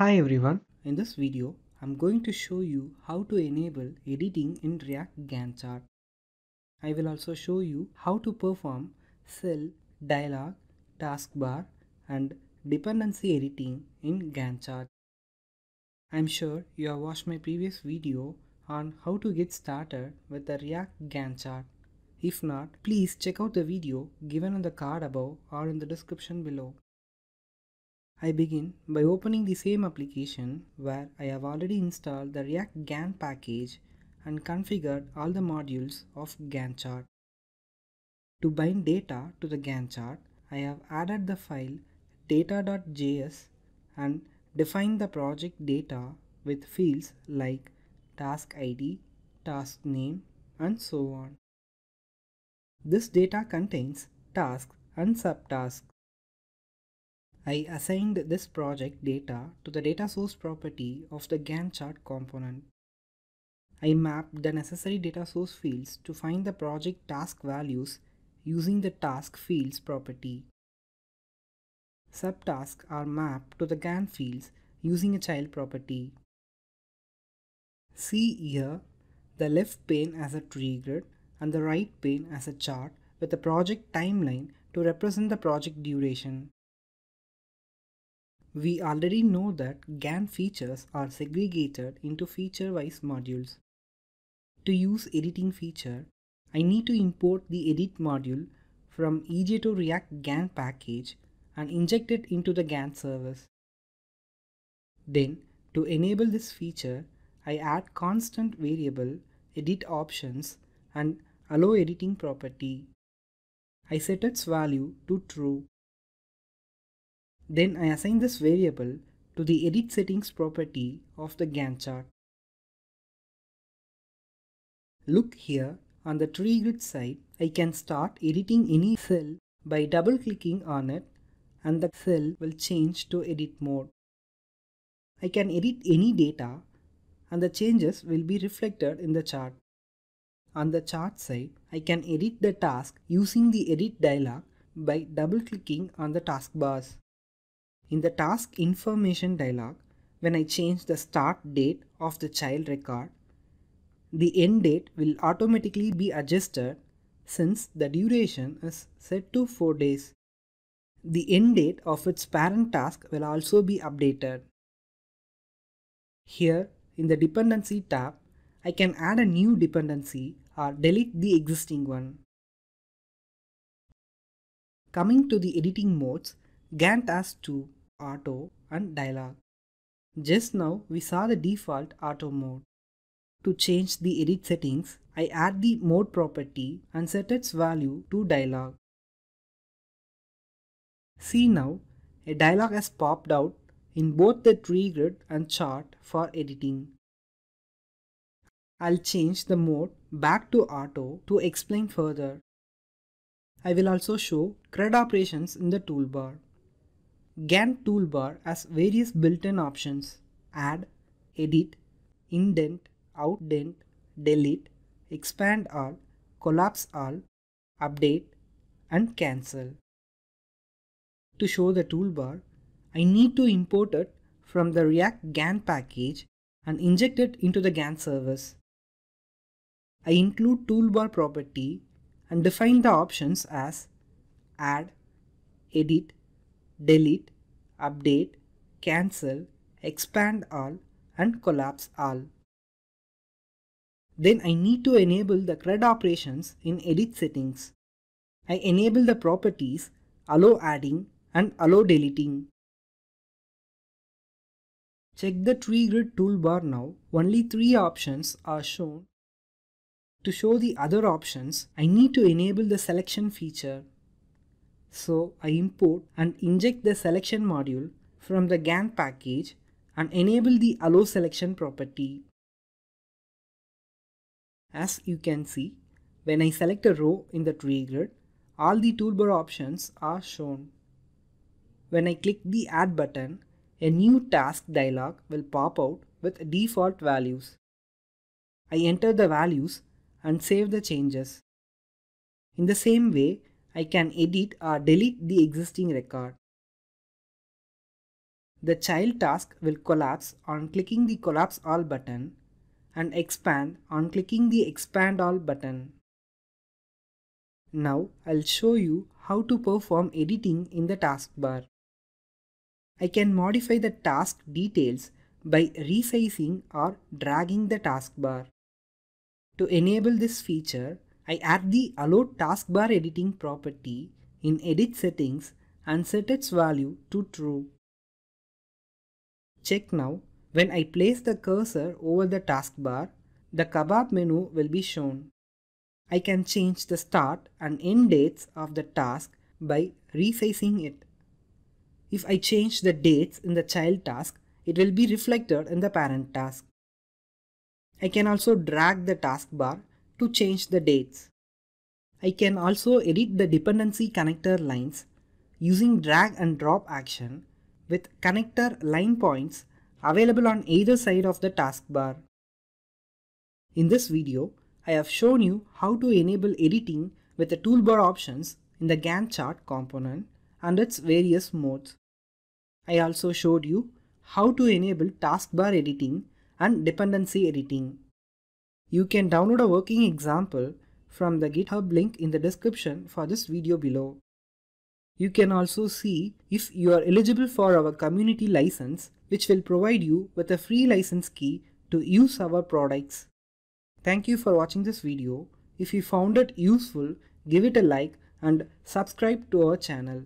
Hi everyone, in this video I'm going to show you how to enable editing in React Gantt chart. I will also show you how to perform cell, dialog, taskbar and dependency editing in Gantt chart. I'm sure you have watched my previous video on how to get started with the React Gantt chart. If not, please check out the video given on the card above or in the description below. I begin by opening the same application where I have already installed the React GAN package and configured all the modules of GAN chart. To bind data to the GAN chart, I have added the file data.js and defined the project data with fields like task ID, task name, and so on. This data contains tasks and subtasks I assigned this project data to the data source property of the Gantt chart component. I mapped the necessary data source fields to find the project task values using the task fields property. Subtasks are mapped to the Gantt fields using a child property. See here the left pane as a tree grid and the right pane as a chart with a project timeline to represent the project duration. We already know that GAN features are segregated into feature-wise modules. To use editing feature, I need to import the edit module from EJ2 React GAN package and inject it into the GAN service. Then, to enable this feature, I add constant variable edit options and allow editing property. I set its value to true then I assign this variable to the edit settings property of the Gantt chart. Look here on the tree grid side, I can start editing any cell by double clicking on it and the cell will change to edit mode. I can edit any data and the changes will be reflected in the chart. On the chart side, I can edit the task using the edit dialog by double clicking on the taskbars. In the task information dialog, when I change the start date of the child record, the end date will automatically be adjusted since the duration is set to 4 days. The end date of its parent task will also be updated. Here, in the Dependency tab, I can add a new dependency or delete the existing one. Coming to the editing modes, Gantt has two auto and dialog. Just now we saw the default auto mode. To change the edit settings, I add the mode property and set its value to dialog. See now, a dialog has popped out in both the tree grid and chart for editing. I'll change the mode back to auto to explain further. I will also show CRUD operations in the toolbar. Gan toolbar has various built-in options add, edit, indent, outdent, delete, expand all, collapse all, update and cancel. To show the toolbar, I need to import it from the React GAN package and inject it into the GAN service. I include toolbar property and define the options as add, edit, delete, update, cancel, expand all and collapse all. Then I need to enable the CRUD operations in edit settings. I enable the properties allow adding and allow deleting. Check the tree grid toolbar now. Only three options are shown. To show the other options, I need to enable the selection feature. So I import and inject the selection module from the GAN package and enable the allow selection property. As you can see, when I select a row in the tree grid, all the toolbar options are shown. When I click the add button, a new task dialog will pop out with default values. I enter the values and save the changes. In the same way, I can edit or delete the existing record. The child task will collapse on clicking the collapse all button and expand on clicking the expand all button. Now I'll show you how to perform editing in the taskbar. I can modify the task details by resizing or dragging the taskbar. To enable this feature, I add the Allow Taskbar Editing property in Edit Settings and set its value to True. Check now, when I place the cursor over the taskbar, the kebab menu will be shown. I can change the start and end dates of the task by resizing it. If I change the dates in the child task, it will be reflected in the parent task. I can also drag the taskbar to change the dates. I can also edit the dependency connector lines using drag and drop action with connector line points available on either side of the taskbar. In this video, I have shown you how to enable editing with the toolbar options in the Gantt chart component and its various modes. I also showed you how to enable taskbar editing and dependency editing. You can download a working example from the GitHub link in the description for this video below. You can also see if you are eligible for our community license which will provide you with a free license key to use our products. Thank you for watching this video. If you found it useful, give it a like and subscribe to our channel.